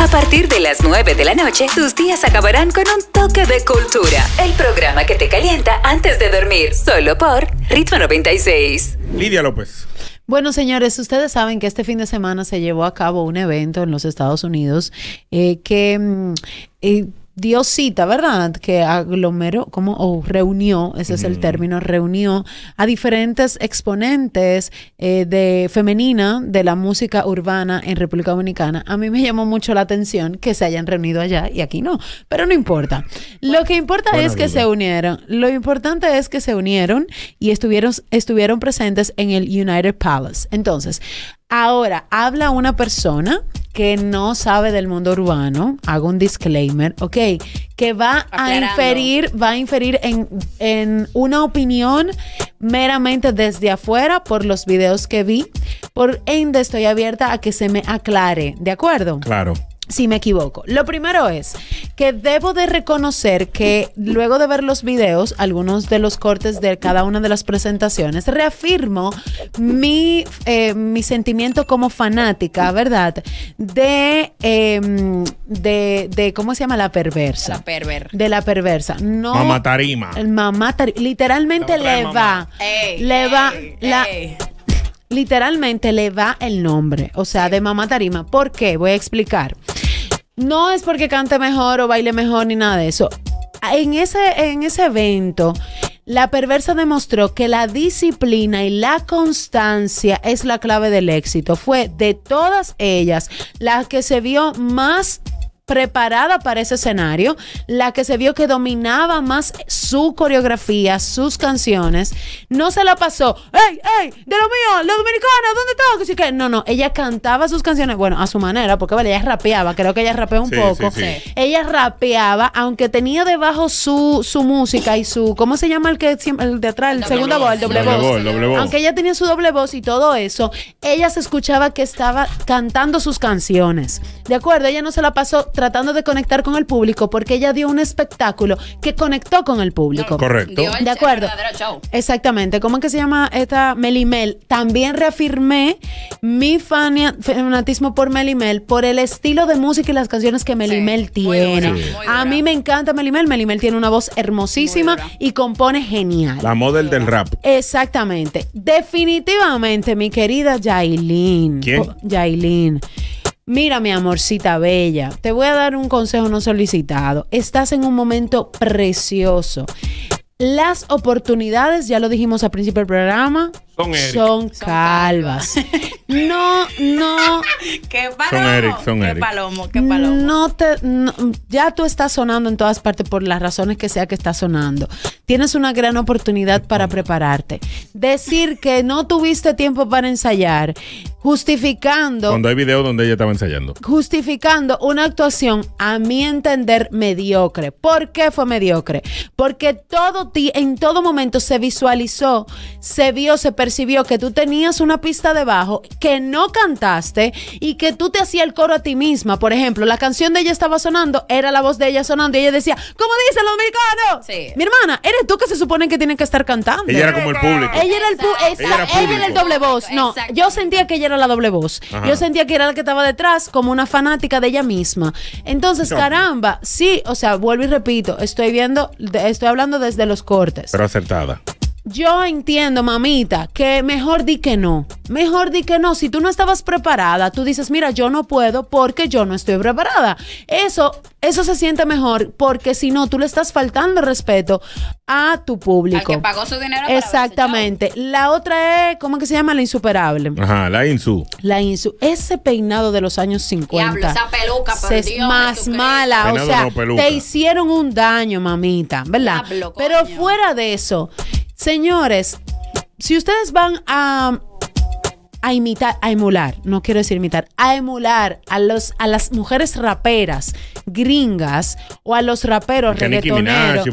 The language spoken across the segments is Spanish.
A partir de las 9 de la noche, tus días acabarán con un toque de cultura. El programa que te calienta antes de dormir, solo por Ritmo 96. Lidia López. Bueno, señores, ustedes saben que este fin de semana se llevó a cabo un evento en los Estados Unidos eh, que mm, eh, diosita ¿verdad? Que aglomeró, como, o reunió, ese es el término, reunió a diferentes exponentes eh, de femenina de la música urbana en República Dominicana. A mí me llamó mucho la atención que se hayan reunido allá y aquí no, pero no importa. Lo que importa es que se unieron. Lo importante es que se unieron y estuvieron, estuvieron presentes en el United Palace. Entonces, ahora habla una persona que no sabe del mundo urbano, hago un disclaimer, ¿ok? Que va a inferir, va a inferir en, en, una opinión meramente desde afuera por los videos que vi. Por ende, estoy abierta a que se me aclare, ¿de acuerdo? Claro si me equivoco. Lo primero es que debo de reconocer que luego de ver los videos, algunos de los cortes de cada una de las presentaciones, reafirmo mi, eh, mi sentimiento como fanática, ¿verdad? Em, de, de, ¿cómo se llama? La perversa. La De la perversa. No, mamá tarima. Mamá tarima. Literalmente le va, le va. la... Literalmente le va el nombre, o sea, de mamá tarima. ¿Por qué? Voy a explicar. No es porque cante mejor o baile mejor ni nada de eso. En ese, en ese evento, la perversa demostró que la disciplina y la constancia es la clave del éxito. Fue de todas ellas la que se vio más preparada para ese escenario, la que se vio que dominaba más su coreografía, sus canciones, no se la pasó, ¡ey, ey! ¡De lo mío! ¡Los dominicanos! ¿Dónde están? que, no, no, ella cantaba sus canciones, bueno, a su manera, porque vale, ella rapeaba, creo que ella rapeó un poco. Ella rapeaba, aunque tenía debajo su, música y su, ¿cómo se llama el que el de atrás, el segundo voz, el doble voz? Aunque ella tenía su doble voz y todo eso, ella se escuchaba que estaba cantando sus canciones. De acuerdo, ella no se la pasó tratando de conectar con el público porque ella dio un espectáculo que conectó con el público. Correcto. De acuerdo. Exactamente. ¿Cómo es que se llama esta Melimel? También reafirmé mi fanatismo por Melimel por el estilo de música y las canciones que Melimel tiene. A mí me encanta Melimel. Melimel tiene una voz hermosísima y compone genial. La model del rap. Exactamente. Definitivamente, mi querida Jailin. ¿Quién? Jailin. Oh, Mira, mi amorcita bella, te voy a dar un consejo no solicitado. Estás en un momento precioso. Las oportunidades, ya lo dijimos al principio del programa, son, calvas. no, no qué palomo. Son Eric, son Eric. Qué palomo, No te, ya tú estás sonando en todas partes por las razones que sea que estás sonando. Tienes una gran oportunidad para prepararte. Decir que no tuviste tiempo para ensayar, justificando. Cuando hay video donde ella estaba ensayando. Justificando una actuación, a mi entender, mediocre. ¿Por qué fue mediocre? Porque todo ti, en todo momento se visualizó, se vio, se percibió que tú tenías una pista debajo, que no cantaste y que tú te hacías el coro a ti misma. Por ejemplo, la canción de ella estaba sonando, era la voz de ella sonando y ella decía, ¿cómo dicen los americanos? Sí. Mi hermana, eres tú que se supone que tienen que estar cantando. Ella era como el público. Ella era el, el doble voz. No, yo sentía que ella era la doble voz. Yo sentía que era la que estaba detrás como una fanática de ella misma. Entonces, caramba, sí, o sea, vuelvo y repito, estoy viendo, estoy hablando desde los cortes. Pero acertada. Yo entiendo, mamita, que mejor di que no. Mejor di que no. Si tú no estabas preparada, tú dices, mira, yo no puedo porque yo no estoy preparada. Eso, eso se siente mejor porque si no, tú le estás faltando respeto a tu público. Al que pagó su dinero. Exactamente. la otra es, ¿cómo que se llama? La insuperable. Ajá, la insu. La insu. Ese peinado de los años 50. esa peluca, por Dios, es más mala. o sea, te hicieron un daño, mamita, ¿verdad? Pero fuera de eso. Señores, si ustedes van a, a imitar, a emular, no quiero decir imitar, a emular a, los, a las mujeres raperas gringas o a los raperos reggaetoneros.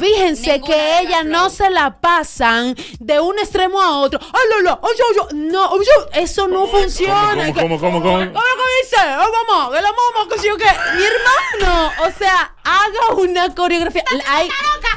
fíjense que ellas no se la pasan de un extremo a otro. ¡Ay, ¡Ah, lo, lo, ¡Oh, yo, No, oh, yo. eso no funciona. ¿Cómo, cómo, cómo? ¿Cómo, cómo, cómo? ¿Cómo, cómo dice? ¡Oh, que Mi hermano, o sea, haga una coreografía.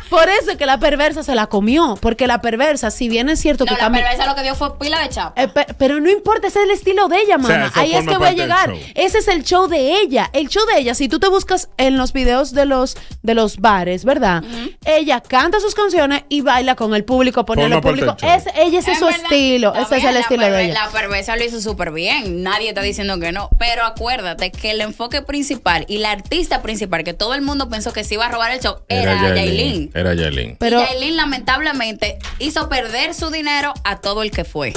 por eso que la perversa se la comió. Porque la perversa, si bien es cierto que. La perversa lo que dio fue pila de chapa. Eh, pero no importa, ese es el estilo de ella, mami Ahí es que voy a llegar. Ese es el show de ella. El show de ella, si tú te buscas en los videos de los, de los bares, ¿verdad? Ella canta sus canciones y baila con el público, pone el público. Es, ella es, su estilo. Ese es el estilo de ella. La perversa lo hizo súper bien. Nadie está diciendo que no. Pero acuérdate que el enfoque principal y la artista principal que todo el mundo pensó que se iba a robar el show era, a Era Yailin. Pero y lamentablemente, hizo perder su dinero a todo el que fue.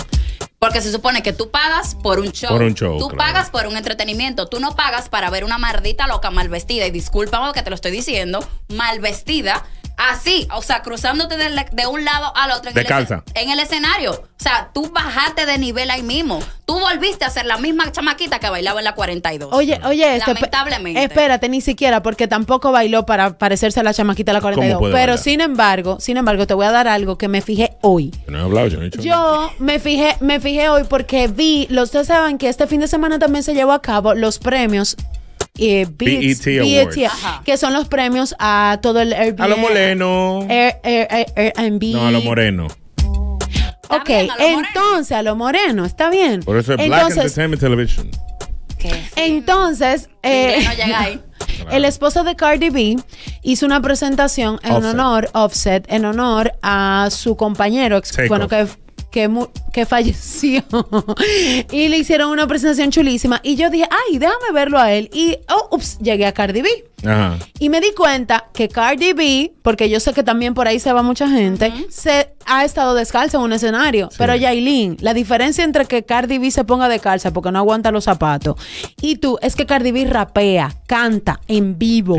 Porque se supone que tú pagas por un show. Tú pagas por un entretenimiento. Tú no pagas para ver una mardita loca mal vestida. Y discúlpame que te lo estoy diciendo, mal vestida Así, o sea, cruzándote de, un lado al otro. En El, en el escenario. O sea, tú bajaste de nivel ahí mismo. Tú volviste a ser la misma chamaquita que bailaba en la 42. Oye, oye, esto, lamentablemente. Espérate, ni siquiera, porque tampoco bailó para parecerse a la chamaquita de la 42. Pero sin embargo, sin embargo, te voy a dar algo que me fijé hoy. No he hablado, yo he me fijé, me fijé hoy porque vi, los tres saben que este fin de semana también se llevó a cabo los premios BET, e e que son los premios a todo el Airbnb. A lo moreno. No, a lo moreno. Ok, entonces a lo moreno, está bien. Por eso es entonces, Entertainment Television. Entonces, eh, el esposo de Cardi B hizo una presentación en honor, Offset, en honor a su compañero, bueno, que que, falleció. y le hicieron una presentación chulísima. Y yo dije, ay, déjame verlo a él. Y, oh, ups, llegué a Cardi B. Y me di cuenta que Cardi B, porque yo sé que también por ahí se va mucha gente, se ha estado descalza en un escenario. Pero Yailin, la diferencia entre que Cardi B se ponga de calza porque no aguanta los zapatos y tú es que Cardi B rapea, canta en vivo.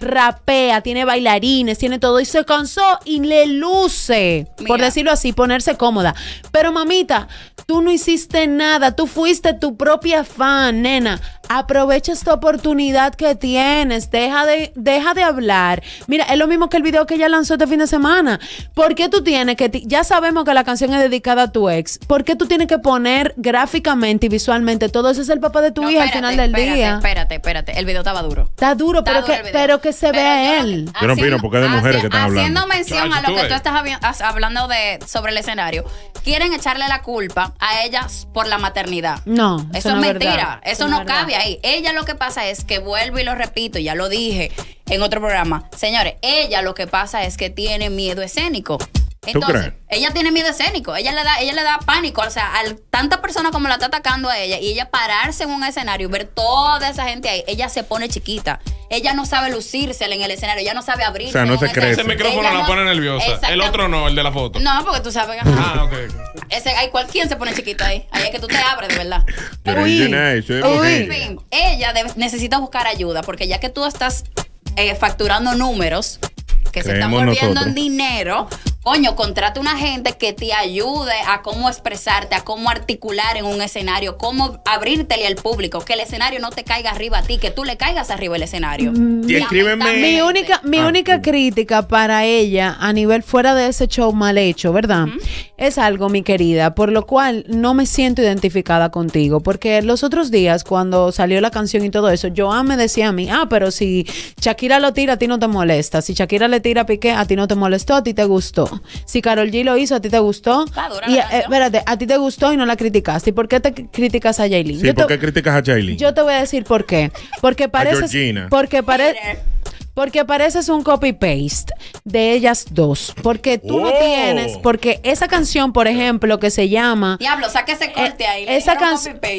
Rapea, tiene bailarines, tiene todo y se cansó y le luce, por decirlo así, ponerse cómoda. Pero mamita, tú no hiciste nada, tú fuiste tu propia fan, nena. Aprovecha esta oportunidad que tienes. Deja de, deja de hablar. Mira, es lo mismo que el video que ella lanzó este fin de semana. ¿Por qué tú tienes que.? Ya sabemos que la canción es dedicada a tu ex. ¿Por qué tú tienes que poner gráficamente y visualmente todo eso es el papá de tu hija al final del día? Espérate, espérate. El video estaba duro. Está duro, pero, que, se vea él. Yo no porque de mujeres que están hablando. Haciendo mención a lo que tú estás hablando de, sobre el escenario. Quieren echarle la culpa a ellas por la maternidad. No. Eso, es mentira. Eso no, no cabe ahí. Ella lo que pasa es que vuelvo y lo repito, ya lo dije en otro programa. Señores, ella lo que pasa es que tiene miedo escénico. Entonces, ella tiene miedo escénico, ella le da, ella le da pánico, o sea, a tanta persona como la está atacando a ella y ella pararse en un escenario ver toda esa gente ahí, ella se pone chiquita. Ella no sabe lucirse en el escenario, ella no sabe abrirse. O sea, no se crece. Ese micrófono la pone nerviosa. El otro no, el de la foto. No, porque tú sabes. ah, ok. Ese, hay cualquiera se pone chiquito ahí. Ahí es que tú te abres, de verdad. Uy. En fin, ella necesita buscar ayuda, porque ya que tú estás eh, facturando números que se están volviendo en dinero, coño, contrata una gente que te ayude a cómo expresarte, a cómo articular en un escenario, cómo abrírtele al público, que el escenario no te caiga arriba a ti, que tú le caigas arriba al escenario. Mm. Y Mi única, mi ah. única crítica para ella a nivel fuera de ese show mal hecho, ¿verdad? Es algo, mi querida, por lo cual no me siento identificada contigo, porque los otros días cuando salió la canción y todo eso, Joan me decía a mí, ah, pero si Shakira lo tira, a ti no te molesta, si Shakira le tira a Piqué, a ti no te molestó, a ti te gustó. Si Carol G lo hizo, a ti te gustó. y, eh, espérate, a ti te gustó y no la criticaste. ¿Y por qué te criticas a Jailin? yo ¿por te, qué criticas a Yo te voy a decir por qué. Porque parece. Porque parece. Porque pareces un copy-paste de ellas dos. Porque tú no tienes, porque esa canción, por ejemplo, que se llama... Diablo, saque ese eh, corte ahí. Esa,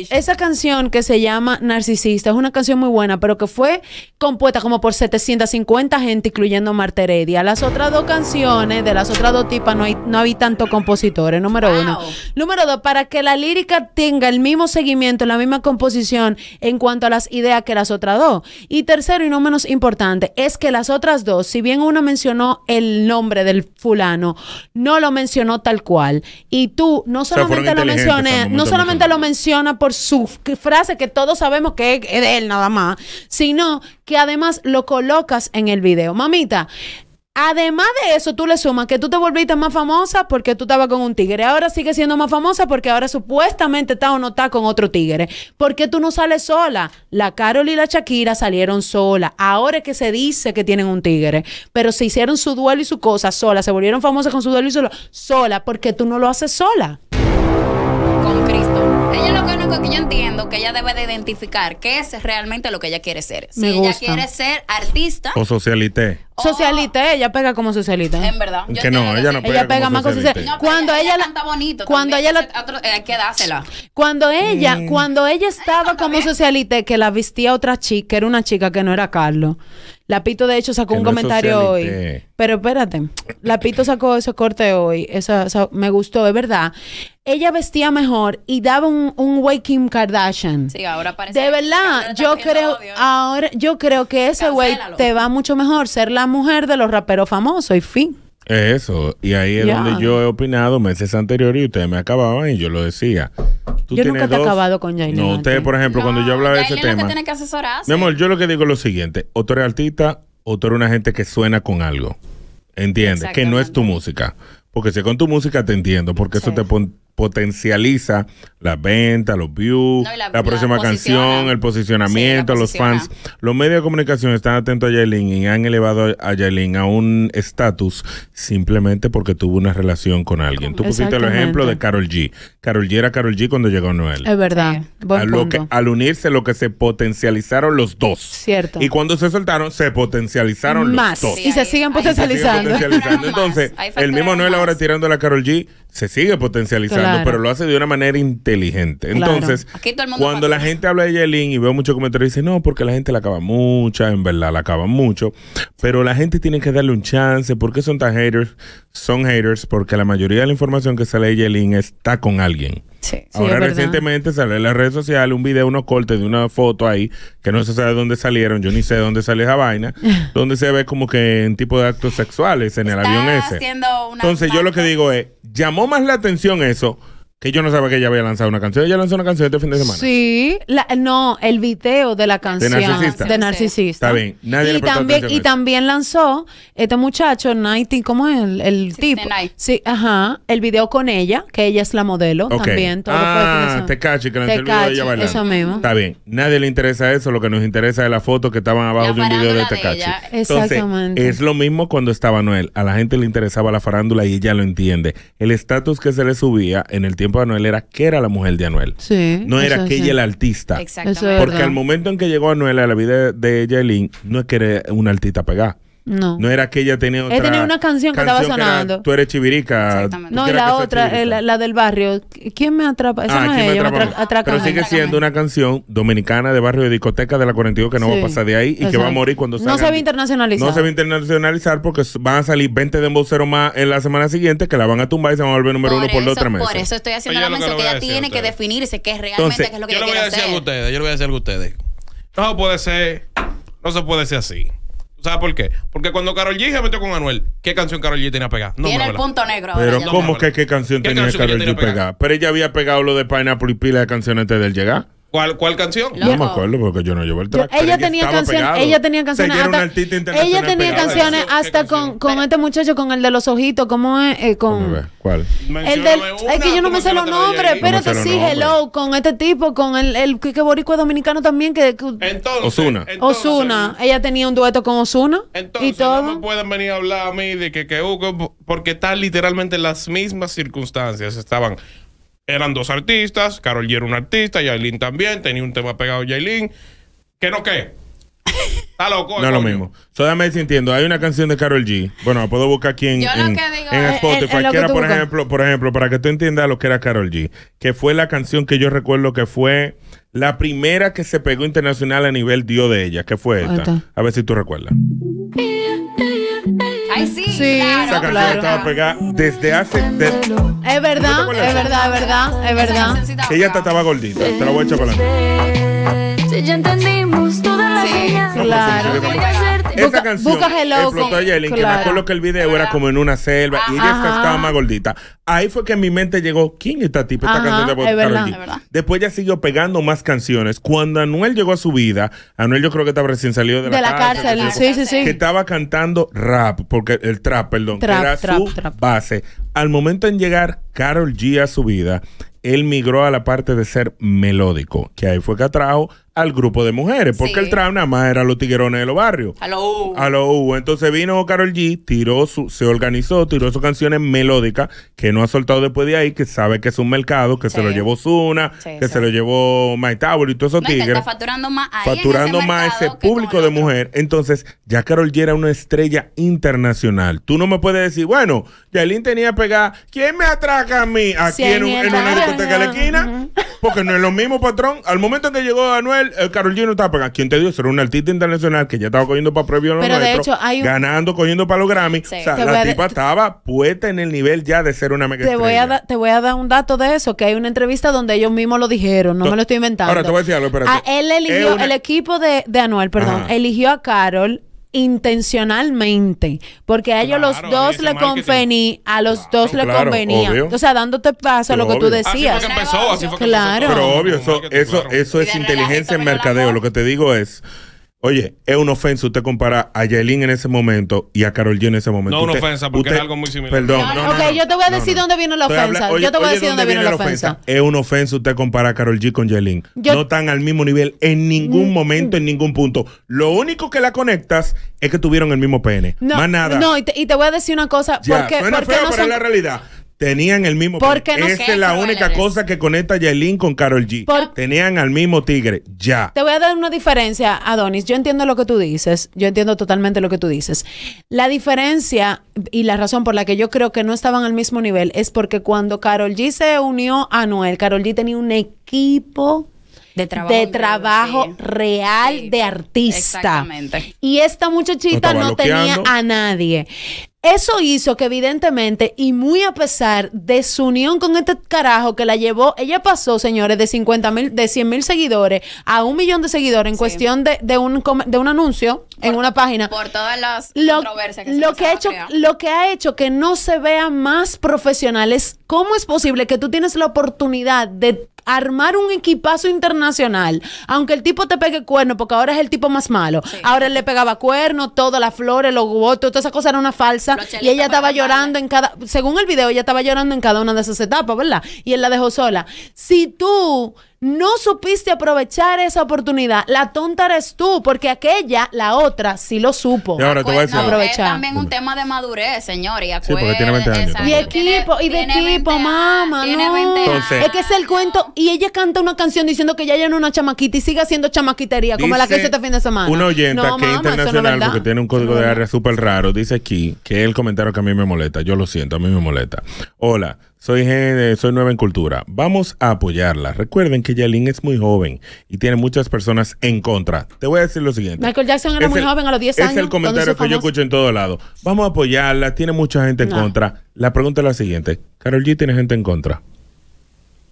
esa canción que se llama Narcisista es una canción muy buena, pero que fue compuesta como por 750 gente, incluyendo Marta Heredia. Las otras dos canciones de las otras dos tipas no hay, no tanto compositores, número uno. Número dos, para que la lírica tenga el mismo seguimiento, la misma composición en cuanto a las ideas que las otras dos. Y tercero, y no menos importante, es que las otras dos, si bien uno mencionó el nombre del fulano, no lo mencionó tal cual. Y tú no solamente lo mencionas, no solamente lo menciona por su frase que todos sabemos que es de él nada más, sino que además lo colocas en el video. Mamita, Además de eso, tú le sumas que tú te volviste más famosa porque tú estabas con un tigre. Ahora sigue siendo más famosa porque ahora supuestamente está o no está con otro tigre. ¿Por qué tú no sales sola? La Carol y la Shakira salieron sola. Ahora es que se dice que tienen un tigre. Pero se hicieron su duelo y su cosa sola. Se volvieron famosas con su duelo y su sola. Porque tú no lo haces sola? Con Cristo. Ella lo que que yo entiendo que ella debe de identificar qué es realmente lo que ella quiere ser. Si ella quiere ser artista o socialité Oh. socialite, ella pega como socialite En verdad. que no, ella no pega. Ella pega más como socialista. cuando ella, Cuando ella la, hay Cuando ella, cuando ella estaba como eh. socialite que la vestía otra chica, que era una chica que no era Carlos. Lapito, de hecho, sacó un comentario hoy. Pero espérate, Lapito sacó ese corte hoy. Eso me gustó, es verdad. Ella vestía mejor y daba un, un way Kim Kardashian. Sí, ahora parece. De verdad, yo creo, ahora, yo creo que ese güey te va mucho mejor ser la mujer de los raperos famosos y fin. Eso, y ahí es donde yo he opinado meses anteriores y ustedes me acababan y yo lo decía. yo nunca te he acabado con Jaine. No, ustedes, por ejemplo, cuando yo hablaba de ese tema. Que Mi amor, yo lo que digo es lo siguiente: o tú eres artista o tú eres una gente que suena con algo. ¿Entiendes? Que no es tu música. Porque si con tu música te entiendo, porque eso te, pone potencializa la venta los views, la, próxima canción, el posicionamiento, los fans. Los medios de comunicación están atentos a Yailin y han elevado a Yailin a un estatus simplemente porque tuvo una relación con alguien. Tú pusiste el ejemplo de Carol G. Carol G era Carol G cuando llegó Noel. Es verdad. al unirse, lo que se potencializaron los dos. Cierto. Y cuando se soltaron, se potencializaron los dos. y se siguen potencializando. Entonces, el mismo Noel ahora tirando a Carol G se sigue potencializando, pero lo hace de una manera inteligente. Entonces, cuando la gente habla de Yelin y veo muchos comentarios, dice, no, porque la gente la acaba mucha, en verdad la acaba mucho, pero la gente tiene que darle un chance. ¿Por qué son tan haters? Son haters porque la mayoría de la información que sale de Yelin está con alguien. Ahora recientemente salió en las redes sociales un video, unos cortes de una foto ahí, que no se sabe dónde salieron, yo ni sé dónde sale esa vaina, donde se ve como que en tipo de actos sexuales en el avión ese. Entonces yo lo que digo es, llamó más la atención eso que yo no sabía que ella había lanzado una canción. Ella lanzó una canción este fin de semana. Sí, no, el video de la canción. De Narcisista. Está bien. y también, y también lanzó este muchacho, Nighty, ¿cómo es el, tipo? Sí, ajá. El video con ella, que ella es la modelo también. Todo ah, te que la ella Eso mismo. Está bien. Nadie le interesa eso. Lo que nos interesa es la foto que estaban abajo de un video de Tecachi. Exactamente. Es lo mismo cuando estaba Noel. A la gente le interesaba la farándula y ella lo entiende. El estatus que se le subía en el tiempo de Anuel era que era la mujer de Anuel. no era que ella era artista. Porque al momento en que llegó Anuel a la vida de Jelin, no es que era una artista pegada. No. No era que ella tenía otra. Él tenía una canción, que estaba sonando. tú eres chivirica. No, y la otra, eh, la, del barrio. ¿Quién me atrapa? Esa ah, no es ella, me atrapa? Pero sigue siendo una canción dominicana de barrio de discoteca de la 42 que no va a pasar de ahí y que va a morir cuando salga. No se va a internacionalizar. No se va a internacionalizar porque van a salir 20 de demboceros más en la semana siguiente que la van a tumbar y se van a volver número uno por la otra mesa. Por eso estoy haciendo la mención que ella tiene que definirse qué es realmente qué es lo que ella quiere hacer. Yo lo voy a decir a ustedes, yo lo voy a decir a ustedes. No puede ser, no se puede ser así. ¿Sabes por qué? Porque cuando Carol G se metió con Anuel, ¿qué canción Carol G tenía pegada? Tiene el punto negro. Pero cómo ¿cómo que qué canción tenía Carol G pegada? Pero ella había pegado lo de Pineapple y pila de canciones antes del llegar. ¿Cuál, ¿Cuál canción? No me acuerdo porque yo no llevo el track. ella, tenía canciones, ella tenía canciones. Hasta, ella tenía canciones hasta con, con este muchacho, con el de los ojitos. ¿Cómo es? Eh, con, ¿Cuál? El del, es que yo no me sé los nombres. Espérate, sí, hello. Con este tipo, con el, el que, que boricua dominicano también. que, Osuna. Osuna. Ella tenía un dueto con Osuna. Entonces, y todo. no me pueden venir a hablar a mí de que, que porque están literalmente en las mismas circunstancias. Estaban eran dos artistas, Carol G era un artista, Yailin también, tenía un tema pegado a Yailin. ¿Qué no qué? Está loco. No es lo mismo. Solamente sintiendo. Hay una canción de Carol G. Bueno, puedo buscar aquí en, Spotify. por ejemplo, por ejemplo, para que tú entiendas lo que era Carol G. Que fue la canción que yo recuerdo que fue la primera que se pegó internacional a nivel dio de ella. Que fue esta. A ver si tú recuerdas. Eh, eh, Ay, sí. Sí. Esa canción claro. estaba pegada desde hace. De... Es verdad, ¿No es verdad, es verdad, es verdad. Que ella hasta estaba gordita. Te la voy a echar para adelante. Si ya entendimos todas las sí. claro esa canción explotó a que me acuerdo que el video era como en una selva y ella estaba más gordita. Ahí fue que en mi mente llegó, ¿quién este tipo esta canción de es verdad, es verdad. Después ya siguió pegando más canciones. Cuando Anuel llegó a su vida, Anuel yo creo que estaba recién salido de la, cárcel, sí, sí, sí. que estaba cantando rap, porque el trap, perdón, era su base. Al momento en llegar Carol G a su vida, él migró a la parte de ser melódico, que ahí fue que atrajo al grupo de mujeres, porque el trap nada más era los tiguerones de los barrios. A lo U. A lo U. Entonces vino Carol G, tiró su, se organizó, tiró sus canciones melódicas, que no ha soltado después de ahí, que sabe que es un mercado, que se lo llevó Zuna, que se lo llevó My Tower y todos esos no, tigres. Está facturando más, ahí facturando ese más ese público de mujer. Entonces, ya Carol G era una estrella internacional. Tú no me puedes decir, bueno, ...Yalín tenía pegada, ¿quién me atraca a mí? Aquí en, una discoteca de la esquina. Porque no es lo mismo, patrón. Al momento en que llegó Anuel, el Carol G no estaba pagando. ¿Quién te dio? Era un artista internacional que ya estaba cogiendo para previo a los hecho, ganando, cogiendo para los Grammy. O sea, la tipa estaba puesta en el nivel ya de ser una mega te voy, a te voy a dar un dato de eso, que hay una entrevista donde ellos mismos lo dijeron. No me lo estoy inventando. Ahora te voy a decir algo, espérate. Ah, él eligió, el equipo de, de Anuel, perdón, eligió a Carol intencionalmente, porque a ellos los dos le convenía a los dos le convenía. O sea, dándote paso a lo que tú decías. claro. Pero obvio, eso, eso, eso es inteligencia en mercadeo. Lo que te digo es, Oye, es una ofensa usted comparar a Yaelin en ese momento y a Carol G en ese momento. No una ofensa, porque es algo muy similar. Perdón. No, ok, yo te voy a decir dónde viene la ofensa. yo te voy a decir dónde, vino viene, la ofensa. Es una ofensa usted comparar a Carol G con Yaelin. No están al mismo nivel en ningún mm. momento, en ningún punto. Lo único que la conectas es que tuvieron el mismo pene. Más nada. No, y te, voy a decir una cosa. porque, suena porque feo, pero es la realidad. Tenían el mismo. tigre. Esa es la única cosa que conecta a con Carol G. Tenían al mismo tigre. Ya. Te voy a dar una diferencia, Adonis. Yo entiendo lo que tú dices. Yo entiendo totalmente lo que tú dices. La diferencia y la razón por la que yo creo que no estaban al mismo nivel es porque cuando Carol G se unió a Noel, Carol G tenía un equipo de trabajo, real de artista. Exactamente. Y esta muchachita no tenía a nadie. Eso hizo que evidentemente, y muy a pesar de su unión con este carajo que la llevó, ella pasó, señores, de 50 mil, de 100 mil seguidores a un millón de seguidores en cuestión de, un, anuncio en una página. Por todas las lo, controversias que se ha hecho, Lo que ha hecho que no se vea más profesionales, ¿cómo es posible que tú tienes la oportunidad de armar un equipazo internacional, aunque el tipo te pegue cuerno, porque ahora es el tipo más malo. Ahora él le pegaba cuerno, todas las flores, los votos, todas esa cosas era una falsa. Y ella estaba llorando en cada, según el video, ella estaba llorando en cada una de esas etapas, ¿verdad? Y él la dejó sola. Si tú no supiste aprovechar esa oportunidad. La tonta eres tú, porque aquella, la otra, sí lo supo. ahora te voy a decir. es también un tema de madurez, señor. Y sí, porque tiene 20 años. Y equipo, y de equipo, mamá. Entonces, es que es el cuento. Y ella canta una canción diciendo que ya ella una chamaquita y sigue haciendo chamaquitería, como la que hizo este fin de semana. Una oyenta aquí que es internacional, porque tiene un código de área súper raro, dice aquí que él el comentario que a mí me molesta. Yo lo siento, a mí me molesta. Hola. Soy, soy nueva en cultura. Vamos a apoyarla. Recuerden que Yalin es muy joven y tiene muchas personas en contra. Te voy a decir lo siguiente. Michael Jackson era muy joven a los 10 años. Es el comentario que yo escucho en todo lado. Vamos a apoyarla. Tiene mucha gente en contra. La pregunta es la siguiente. Carol G tiene gente en contra.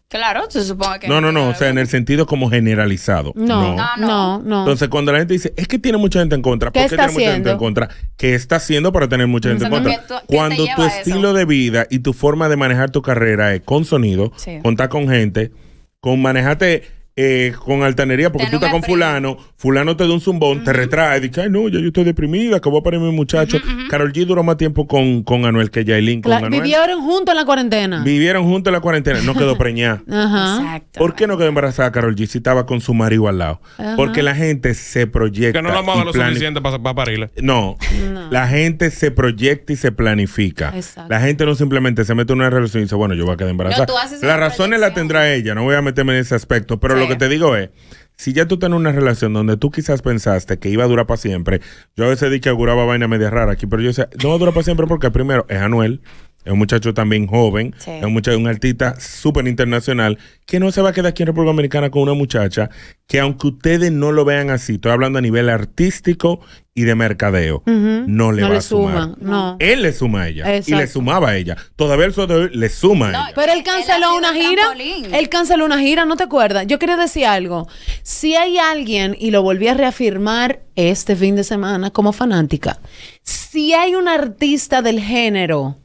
Claro, se supone que. No, no, no, o sea, en el sentido como generalizado. Ah, no, no, no. Entonces, cuando la gente dice, es que tiene mucha gente en contra, ¿por qué tiene mucha gente en contra? ¿Qué está haciendo para tener mucha gente en contra? cuando tu estilo de vida y tu forma de manejar tu carrera es con sonido, contar con gente, con manejarte eh, con altanería porque tú estás con fulano, fulano te da un zumbón, te retrae, dice, ay no, yo, yo estoy deprimida, a para mi muchacho. Carol G duró más tiempo con, Anuel que Yailin. Con Anuel. Vivieron juntos en la cuarentena. Vivieron juntos en la cuarentena, no quedó preñada. Ajá. ¿Por qué no quedó embarazada Carol G si estaba con su marido al lado? Porque la gente se proyecta. Que no la amaba lo suficiente para, No, la gente se proyecta y se planifica. La gente no simplemente se mete en una relación y dice, bueno, yo voy a quedar embarazada. La Las razones la tendrá ella, no voy a meterme en ese aspecto, pero lo que te digo es, si ya tú estás una relación donde tú quizás pensaste que iba a durar para siempre, yo a veces di que auguraba vaina media rara aquí, pero yo decía, no va a durar para siempre porque primero es Anuel, es un muchacho también joven, es un, muchacho, un artista súper internacional, que no se va a quedar aquí en República Dominicana con una muchacha que aunque ustedes no lo vean así, estoy hablando a nivel artístico y de mercadeo, no le no va a sumar. Suma, no. Él le suma a ella y le sumaba a ella. Todavía le suma Pero él canceló una gira, él canceló una gira, ¿no te acuerdas? Yo quería decir algo. Si hay alguien, y lo volví a reafirmar este fin de semana como fanática, si hay un artista del género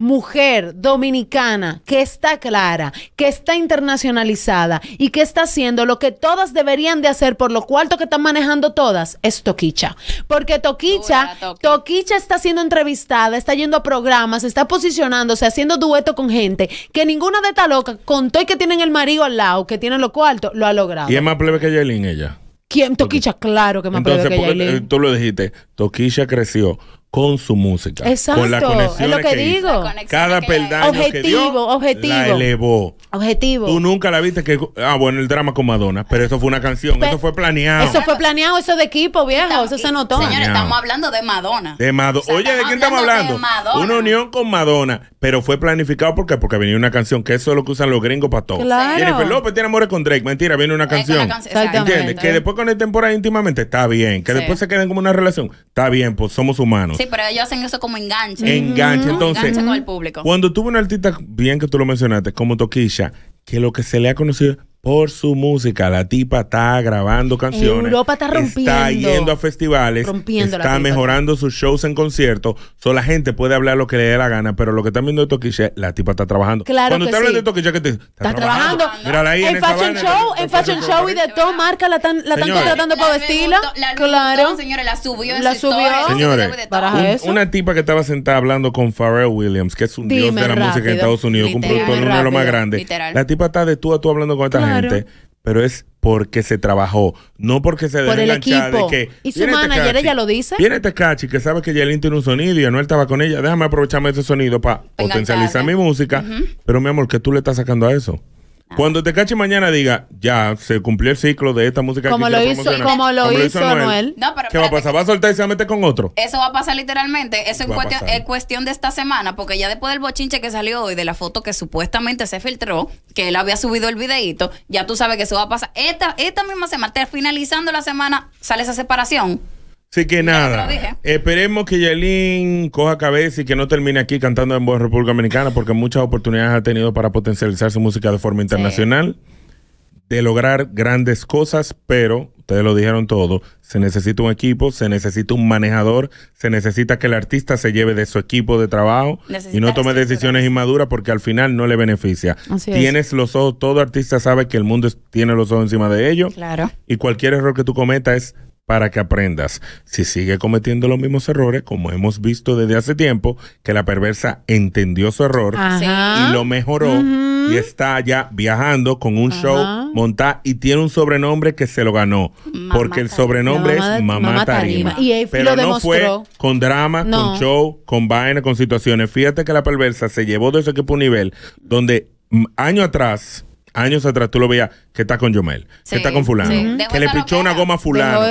mujer dominicana que está clara, que está internacionalizada y que está haciendo lo que todas deberían de hacer por lo cuarto que están manejando todas es Toquicha. Porque Toquicha, Toquicha está siendo entrevistada, está yendo a programas, está posicionándose, haciendo dueto con gente que ninguna de estas locas, contó y que tienen el marido al lado, que tienen lo cuarto, lo ha logrado. Y es más plebe que Yailin ella. ¿Quién? Toquicha, claro que más plebe que eh, Tú lo dijiste, Toquicha creció con su música. Exacto, con la conexión es lo que, digo. Cada peldaño objetivo, que dio, objetivo. la elevó. Objetivo. Tú nunca la viste que... Ah, bueno, el drama con Madonna, pero eso fue una canción, eso fue planeado. Eso fue planeado, eso de equipo, vieja. eso se notó. Señores, estamos hablando de Madonna. De Madonna. Oye, ¿de quién estamos hablando? Una unión con Madonna, pero fue planificado porque porque venía una canción que eso es lo que usan los gringos para todo. Jennifer López tiene amores con Drake, mentira, viene una canción. ¿Entiendes? Que después con por temporada íntimamente, está bien. Que después se queden como una relación, está bien, pues somos humanos pero ellos hacen eso como enganche. Enganche, entonces. Enganche con el público. Cuando tuvo una artista, bien que tú lo mencionaste, como Toquilla, que lo que se le ha conocido por su música. La tipa está grabando canciones. Europa está rompiendo. Está yendo a festivales. Rompiendo está mejorando sus shows en conciertos. So, la gente puede hablar lo que le dé la gana, pero lo que está viendo de Toquisha, la tipa está trabajando. Claro Cuando te hablas de Toquilla, ¿qué te Está, está trabajando. trabajando. Ahí en, fashion show, en, fashion show, y de todo marca la, están contratando para vestirla. Claro. Señores, la subió. La subió. Señores, una tipa que estaba sentada hablando con Pharrell Williams, que es un dios de la música en Estados Unidos, un productor número uno de los más grandes. La tipa está de tú a tú hablando con esta gente pero es porque se trabajó, no porque se Por el equipo. que, y su este manager, ella lo dice. Viene este cachi que sabe que Yelin tiene un sonido y Anuel estaba con ella. Déjame aprovecharme ese sonido para potencializar mi música. Pero mi amor, ¿qué tú le estás sacando a eso? Ah. Cuando te cache mañana diga, ya, se cumplió el ciclo de esta música. Como, que lo, hizo, como lo, hizo Noel. ¿Qué va a pasar? ¿Va a soltar y se va a meter con otro? Eso va a pasar literalmente. Eso es, cuestión, de esta semana, porque ya después del bochinche que salió hoy, de la foto que supuestamente se filtró, que él había subido el videíto, ya tú sabes que eso va a pasar. Esta, esta misma semana, finalizando la semana, sale esa separación. Así que nada, esperemos que Yelin coja cabeza y que no termine aquí cantando en voz República Americana, porque muchas oportunidades ha tenido para potencializar su música de forma internacional, de lograr grandes cosas, pero ustedes lo dijeron todo, se necesita un equipo, se necesita un manejador, se necesita que el artista se lleve de su equipo de trabajo y no tome decisiones inmaduras porque al final no le beneficia. Tienes los ojos, todo artista sabe que el mundo tiene los ojos encima de ellos claro. y cualquier error que tú cometas es para que aprendas. Si sigue cometiendo los mismos errores, como hemos visto desde hace tiempo, que la perversa entendió su error y lo mejoró y está ya viajando con un show montado y tiene un sobrenombre que se lo ganó, porque el sobrenombre es Mamá, tarima. Pero no fue con drama, con show, con vaina, con situaciones. Fíjate que la perversa se llevó de ese equipo a un nivel donde mm, año atrás, años atrás, tú lo veías que está con Yomel, que está con fulano, que le pichó una goma a fulano.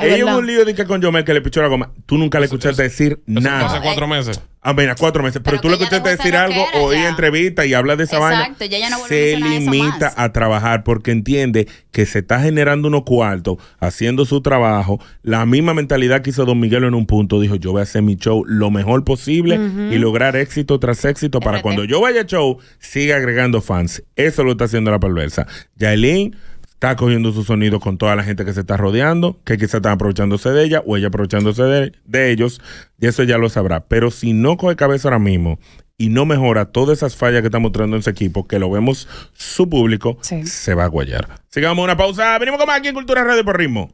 Ella un lío de que con Yomel que le pichó la goma. Tú nunca le escuchaste decir nada. Hace cuatro eh, meses. Ah, mira, cuatro meses. Pero, tú le escuchaste decir algo o entrevista y habla de esa vaina. Exacto, no Se limita a trabajar porque entiende que se está generando unos cuartos haciendo su trabajo. La misma mentalidad que hizo Don Miguel en un punto. Dijo, yo voy a hacer mi show lo mejor posible y lograr éxito tras éxito para cuando yo vaya a show siga agregando fans. Eso lo está haciendo la perversa. Yaelin está cogiendo su sonido con toda la gente que se está rodeando, que quizá están aprovechándose de ella o ella aprovechándose de, ellos, y eso ya lo sabrá. Pero si no coge cabeza ahora mismo y no mejora todas esas fallas que está mostrando en su equipo, que lo vemos su público, se va a guayar. Sigamos una pausa, venimos con más aquí en Cultura Radio por Ritmo.